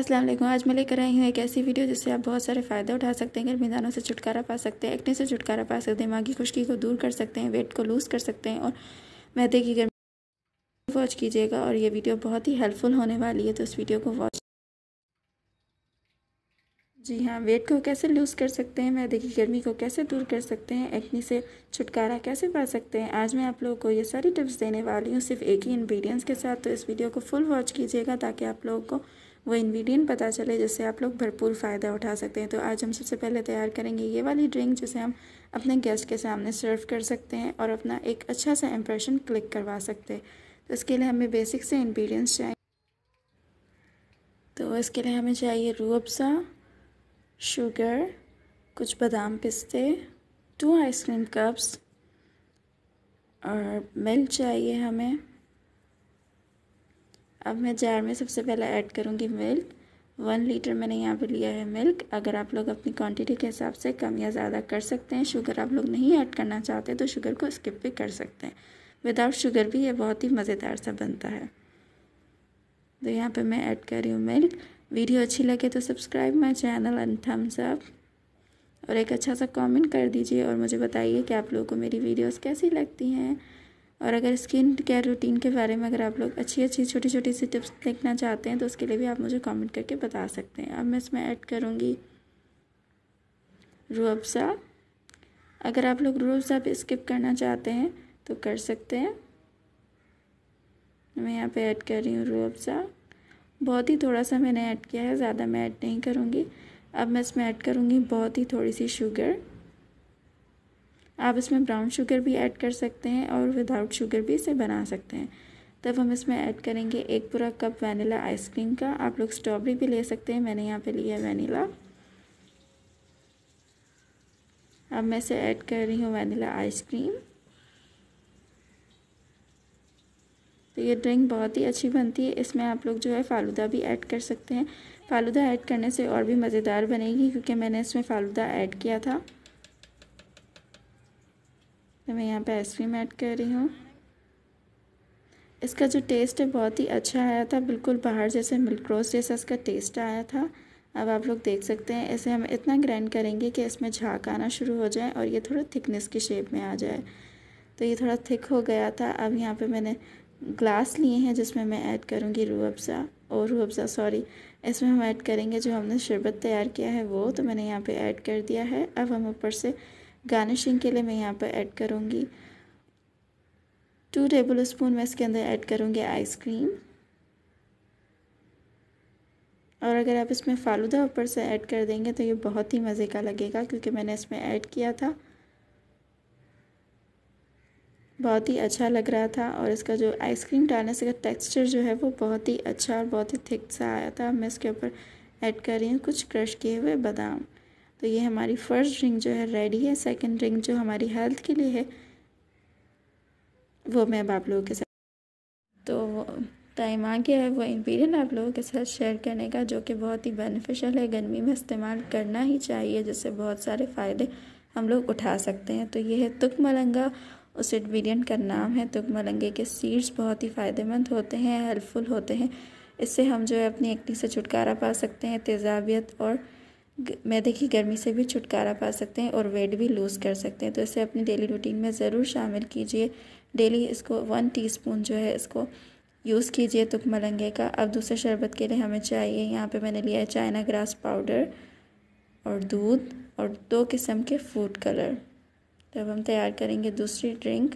अस्सलाम वालेकुम आज मैं लेकर आई हूँ एक ऐसी वीडियो जिससे आप बहुत सारे फ़ायदे उठा सकते हैं गर्मीदानों से छुटकारा पा सकते हैं एक्ने से छुटकारा पा सकते हैं दिमागी खुशकी को दूर कर सकते हैं वेट को लूज़ कर सकते हैं और मैदे की गर्मी वॉच कीजिएगा और ये वीडियो बहुत ही हेल्पफुल होने वाली है तो उस वीडियो को वॉच जी हाँ वेट को कैसे लूज़ कर सकते हैं मैदे की गर्मी को कैसे दूर कर सकते हैं एक्नी से छुटकारा कैसे पा सकते हैं आज मैं आप लोगों को ये सारी टिप्स देने वाली हूँ सिर्फ एक ही इन्ग्रीडियंट्स के साथ तो इस वीडियो को फुल वॉच कीजिएगा ताकि आप लोगों को वो इन्ग्रीडियंट पता चले जिससे आप लोग भरपूर फ़ायदा उठा सकते हैं तो आज हम सबसे पहले तैयार करेंगे ये वाली ड्रिंक जिसे हम अपने गेस्ट के सामने सर्व कर सकते हैं और अपना एक अच्छा सा इम्प्रेशन क्लिक करवा सकते हैं तो इसके लिए हमें बेसिक से इन्ग्रीडियंट्स चाहिए तो इसके लिए हमें चाहिए रू अफ्सा शुगर कुछ बादाम पिस्ते टू आइसक्रीम कप्स और मिल्क चाहिए हमें अब मैं जार में सबसे पहले ऐड करूँगी मिल्क वन लीटर मैंने यहाँ पे लिया है मिल्क अगर आप लोग अपनी क्वांटिटी के हिसाब से कम या ज़्यादा कर सकते हैं शुगर आप लोग नहीं ऐड करना चाहते तो शुगर को स्किप भी कर सकते हैं विदाउट शुगर भी ये बहुत ही मज़ेदार सा बनता है तो यहाँ पे मैं ऐड कर रही हूँ मिल्क वीडियो अच्छी लगे तो subscribe my channel and thumbs up और एक अच्छा सा कॉमेंट कर दीजिए और मुझे बताइए कि आप लोगों को मेरी वीडियोज़ कैसी लगती हैं और अगर स्किन केयर रूटीन के बारे में अगर आप लोग अच्छी अच्छी छोटी छोटी सी टिप्स देखना चाहते हैं तो उसके लिए भी आप मुझे कमेंट करके बता सकते हैं अब मैं इसमें ऐड करूँगी रू अफ्ज़ा अगर आप लोग रू अफ्ज़ा भी स्किप करना चाहते हैं तो कर सकते हैं मैं यहाँ पे ऐड कर रही हूँ रू अफ्ज़ा बहुत ही थोड़ा सा मैंने ऐड किया है ज़्यादा मैं ऐड नहीं करूँगी अब मैं इसमें ऐड करूँगी बहुत ही थोड़ी सी शुगर आप इसमें ब्राउन शुगर भी ऐड कर सकते हैं और विदाउट शुगर भी इसे बना सकते हैं तब हम इसमें ऐड करेंगे एक पूरा कप वनीला आइसक्रीम का आप लोग स्ट्रॉबेरी भी ले सकते हैं मैंने यहाँ पे लिया है वनीला अब मैं इसे ऐड कर रही हूँ वनीला आइसक्रीम तो ये ड्रिंक बहुत ही अच्छी बनती है इसमें आप लोग जो है फालूदा भी ऐड कर सकते हैं फालूदा ऐड करने से और भी मज़ेदार बनेगी क्योंकि मैंने इसमें फ़ालूदा ऐड किया था तो मैं यहाँ पे आइसक्रीम ऐड कर रही हूँ इसका जो टेस्ट है बहुत ही अच्छा आया था बिल्कुल बाहर जैसे मिल्क रोज जैसा इसका टेस्ट आया था अब आप लोग देख सकते हैं इसे हम इतना ग्राइंड करेंगे कि इसमें झाक आना शुरू हो जाए और ये थोड़ा थिकनेस की शेप में आ जाए तो ये थोड़ा थिक हो गया था अब यहाँ पे मैंने ग्लास लिए हैं जिसमें मैं ऐड करूँगी रू अफ़ज़ा और रू अफ़ज़ा सॉरी इसमें हम ऐड करेंगे जो हमने शरबत तैयार किया है वो तो मैंने यहाँ पर ऐड कर दिया है अब हम ऊपर से गार्निशिंग के लिए मैं यहाँ पर ऐड करूँगी टू टेबल स्पून मैं इसके अंदर ऐड करूँगी आइसक्रीम और अगर आप इसमें फालूदा ऊपर से ऐड कर देंगे तो ये बहुत ही मज़े का लगेगा क्योंकि मैंने इसमें ऐड किया था बहुत ही अच्छा लग रहा था और इसका जो आइसक्रीम डालने से का टेक्सचर जो है वो बहुत ही अच्छा और बहुत ही थिक सा आया था मैं इसके ऊपर ऐड कर रही हूँ कुछ क्रश किए हुए बादाम तो ये हमारी फ़र्स्ट ड्रिंक जो है रेडी है सेकंड ड्रिंक जो हमारी हेल्थ के लिए है वो मैं अब आप लोगों के साथ तो टाइम आ गया है वो इन्ग्रीडियंट आप लोगों के साथ शेयर करने का जो कि बहुत ही बेनिफिशियल है गर्मी में इस्तेमाल करना ही चाहिए जिससे बहुत सारे फ़ायदे हम लोग उठा सकते हैं तो ये है तुक मलंगा उस इन्ग्रीडियंट का नाम है तुक मलंगे के सीड्स बहुत ही फ़ायदेमंद होते हैं हेल्पफुल होते हैं इससे हम जो है अपनी एक्टिंग से छुटकारा पा सकते हैं तेजाबियत और मैदे की गर्मी से भी छुटकारा पा सकते हैं और वेट भी लूज़ कर सकते हैं तो इसे अपनी डेली रूटीन में ज़रूर शामिल कीजिए डेली इसको वन टी जो है इसको यूज़ कीजिए तुक मलंगे का अब दूसरे शरबत के लिए हमें चाहिए यहाँ पे मैंने लिया है चाइना ग्रास पाउडर और दूध और दो किस्म के फूड कलर तब तो हम तैयार करेंगे दूसरी ड्रिंक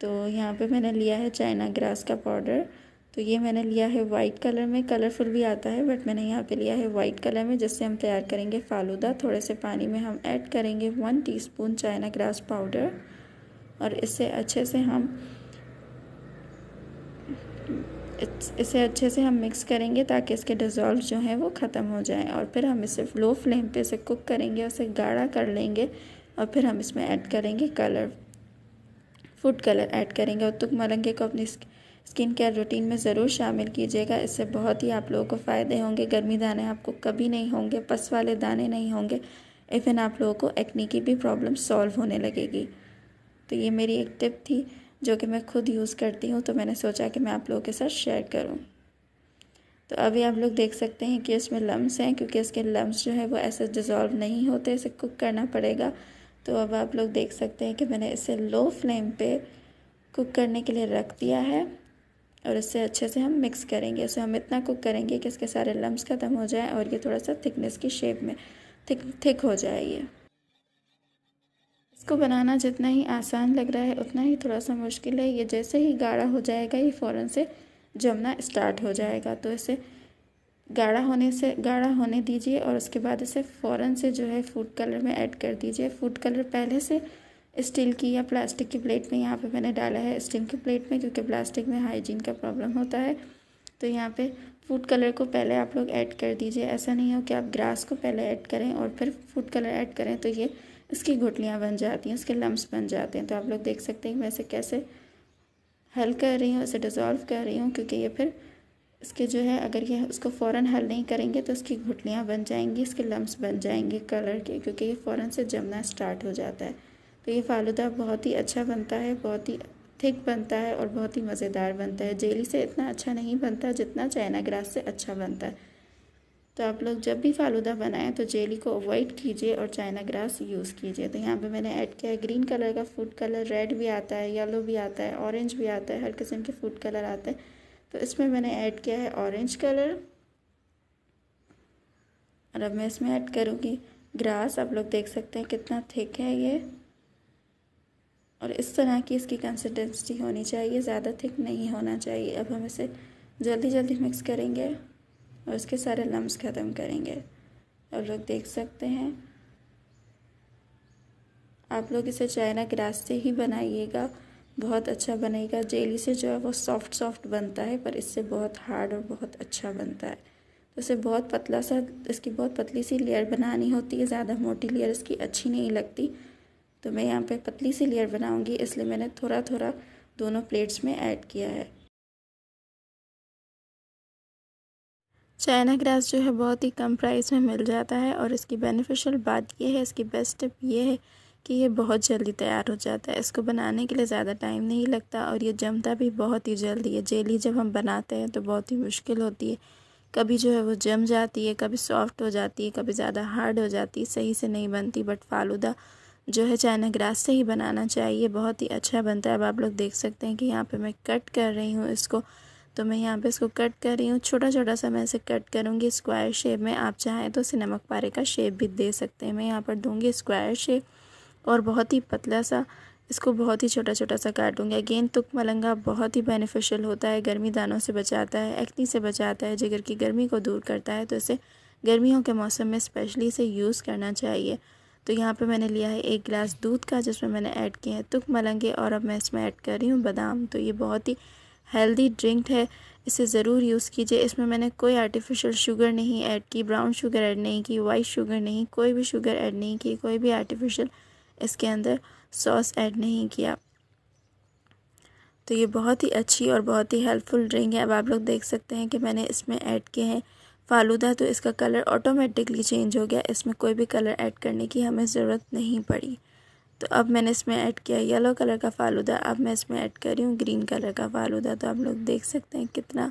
तो यहाँ पे मैंने लिया है चाइना ग्रास का पाउडर तो ये मैंने लिया है वाइट कलर में कलरफुल भी आता है बट मैंने यहाँ पे लिया है वाइट कलर में जिससे हम तैयार करेंगे फालूदा थोड़े से पानी में हम ऐड करेंगे one teaspoon China grass powder और इससे अच्छे से हम इसे अच्छे से हम मिक्स करेंगे ताकि इसके डिज़ोल्व जो हैं वो ख़त्म हो जाएँ और फिर हम इसे लो फ्लेम पर इसे कुक करेंगे उसे गाढ़ा कर लेंगे और फिर हम इसमें ऐड करेंगे कलर फूड कलर ऐड करेंगे और तुक मलंगे को अपनी स्किन केयर रूटीन में ज़रूर शामिल कीजिएगा इससे बहुत ही आप लोगों को फ़ायदे होंगे गर्मी दाने आपको कभी नहीं होंगे पस वाले दाने नहीं होंगे इवन आप लोगों को एक्नी की भी प्रॉब्लम सॉल्व होने लगेगी तो ये मेरी एक टिप थी जो कि मैं खुद यूज़ करती हूँ तो मैंने सोचा कि मैं आप लोगों के साथ शेयर करूँ तो अभी आप लोग देख सकते हैं कि इसमें लम्स हैं क्योंकि इसके लम्स जो है वो ऐसे डिजॉल्व नहीं होते इसे कुक करना पड़ेगा तो अब आप लोग देख सकते हैं कि मैंने इसे लो फ्लेम पे कुक करने के लिए रख दिया है और इससे अच्छे से हम मिक्स करेंगे इसे हम इतना कुक करेंगे कि इसके सारे लम्ब ख़त्म हो जाए और ये थोड़ा सा थिकनेस की शेप में थिक थिक हो जाए ये इसको बनाना जितना ही आसान लग रहा है उतना ही थोड़ा सा मुश्किल है ये जैसे ही गाढ़ा हो जाएगा ये फ़ौरन से जमना स्टार्ट हो जाएगा तो इसे गाढ़ा होने से गाढ़ा होने दीजिए और उसके बाद इसे फ़ौरन से जो है फूड कलर में ऐड कर दीजिए फूड कलर पहले से स्टील की या प्लास्टिक की प्लेट में यहाँ पे मैंने डाला है स्टील की प्लेट में क्योंकि प्लास्टिक में हाइजीन का प्रॉब्लम होता है तो यहाँ पे फूड कलर को पहले आप लोग ऐड कर दीजिए ऐसा नहीं हो कि आप ग्रास को पहले ऐड करें और फिर फूड कलर ऐड करें तो ये इसकी घुटलियाँ बन जाती हैं उसके लम्ब बन जाते हैं तो आप लोग देख सकते हैं मैं इसे कैसे हल कर रही हूँ इसे डिज़ोल्व कर रही हूँ क्योंकि ये फिर इसके जो है अगर ये उसको फ़ौर हल नहीं करेंगे तो उसकी घुटलियाँ बन जाएंगी इसके लम्ब बन जाएंगे कलर के क्योंकि ये फ़ौर से जमना स्टार्ट हो जाता है तो ये फालूदा बहुत ही अच्छा बनता है बहुत ही थिक बनता है और बहुत ही मज़ेदार बनता है जेली से इतना अच्छा नहीं बनता जितना चाइना ग्रास से अच्छा बनता है तो आप लोग जब भी फालूदा बनाएं तो जेली को अवॉइड कीजिए और चाइना ग्रास यूज़ कीजिए तो यहाँ पे मैंने ऐड किया है ग्रीन कलर का फूड कलर रेड भी आता है येलो भी आता है ऑरेंज भी आता है हर किस्म के फूड कलर आते हैं तो इसमें मैंने ऐड किया है ऑरेंज कलर और अब मैं इसमें ऐड करूँगी ग्रास आप लोग देख सकते हैं कितना थिक है ये और इस तरह की इसकी कंसिस्टेंसी होनी चाहिए ज़्यादा थिक नहीं होना चाहिए अब हम इसे जल्दी जल्दी मिक्स करेंगे और इसके सारे लम्स ख़त्म करेंगे और लोग देख सकते हैं आप लोग इसे चाइना ग्रास से ही बनाइएगा बहुत अच्छा बनेगा जेली से जो है वो सॉफ्ट सॉफ्ट बनता है पर इससे बहुत हार्ड और बहुत अच्छा बनता है तो इसे बहुत पतला सा इसकी बहुत पतली सी लेयर बनानी होती है ज़्यादा मोटी लेयर इसकी अच्छी नहीं लगती तो मैं यहाँ पे पतली सी लेयर बनाऊँगी इसलिए मैंने थोड़ा थोड़ा दोनों प्लेट्स में ऐड किया है चाइना ग्रास जो है बहुत ही कम प्राइस में मिल जाता है और इसकी बेनिफिशियल बात यह है इसकी बेस्ट टिप ये है कि ये बहुत जल्दी तैयार हो जाता है इसको बनाने के लिए ज़्यादा टाइम नहीं लगता और ये जमता भी बहुत ही जल्दी है जेली जब हम बनाते हैं तो बहुत ही मुश्किल होती है कभी जो है वो जम जाती है कभी सॉफ्ट हो जाती है कभी ज़्यादा हार्ड हो जाती है सही से नहीं बनती बट फालूदा जो है चाइना ग्रास से ही बनाना चाहिए बहुत ही अच्छा बनता है अब आप लोग देख सकते हैं कि यहाँ पे मैं कट कर रही हूँ इसको तो मैं यहाँ पे इसको कट कर रही हूँ छोटा छोटा सा मैं इसे कट करूँगी स्क्वायर शेप में आप चाहें तो इसे नमक पारे का शेप भी दे सकते हैं मैं यहाँ पर दूँगी स्क्वायर शेप और बहुत ही पतला सा इसको बहुत ही छोटा छोटा सा काटूंगी अगेन तुक मलंगा बहुत ही बेनिफिशियल होता है गर्मी दानों से बचाता है एक्नी से बचाता है जिगर की गर्मी को दूर करता है तो इसे गर्मियों के मौसम में स्पेशली इसे यूज़ करना चाहिए तो यहाँ पे मैंने लिया है एक गिलास दूध का जिसमें मैंने ऐड किया है तुक मलंगे और अब मैं इसमें ऐड कर रही हूँ बादाम तो ये बहुत ही हेल्दी ड्रिंक है इसे ज़रूर यूज़ कीजिए इसमें मैंने कोई आर्टिफिशियल शुगर नहीं ऐड की ब्राउन शुगर ऐड नहीं की वाइट शुगर नहीं कोई भी शुगर ऐड नहीं की कोई भी आर्टिफिशियल इसके अंदर सॉस ऐड नहीं किया तो ये बहुत ही अच्छी और बहुत ही हेल्पफुल ड्रिंक है अब आप लोग देख सकते हैं कि मैंने इसमें ऐड किए हैं फालूदा तो इसका कलर ऑटोमेटिकली चेंज हो गया इसमें कोई भी कलर ऐड करने की हमें ज़रूरत नहीं पड़ी तो अब मैंने इसमें ऐड किया येलो कलर का फालूदा अब मैं इसमें ऐड कर रही हूँ ग्रीन कलर का फालूदा तो आप लोग देख सकते हैं कितना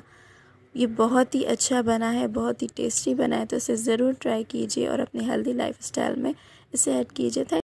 ये बहुत ही अच्छा बना है बहुत ही टेस्टी बना है तो इसे ज़रूर ट्राई कीजिए और अपनी हेल्दी लाइफ में इसे ऐड कीजिए